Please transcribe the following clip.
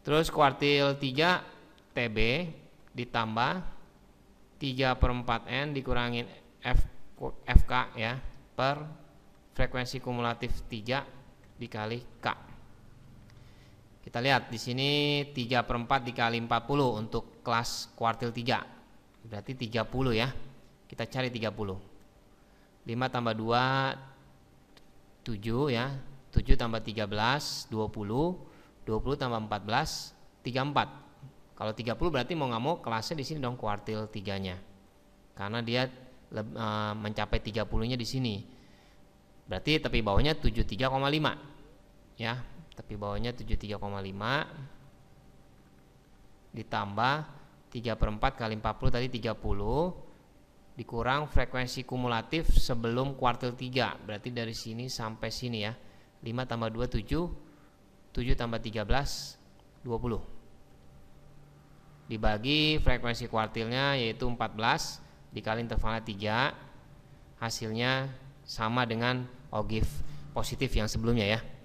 Terus kuartil 3 TB ditambah 3 per 4 N dikurangin F, FK ya per frekuensi kumulatif 3 dikali K. Kita lihat di sini 3 per 4 dikali 40 untuk kelas kuartil 3. Berarti 30 ya. Kita cari 30. 5 tambah 2, 7 ya. 7 tambah 13, 20. 20 tambah 14 34 kalau 30 berarti mau nggak mau kelasnya di sini dong kuartil tiganya karena dia e, mencapai 30 nya di sini berarti tapi bawahnya 73,5 ya tapi bawahnya 73,5 ditambah 3 per 4 kali 40 tadi 30 dikurang frekuensi kumulatif sebelum kuartil 3 berarti dari sini sampai sini ya 5 tambah 2 7 7 tambah 13 20 dibagi frekuensi kuartilnya yaitu 14 dikali intervalnya 3 hasilnya sama dengan OGIF positif yang sebelumnya ya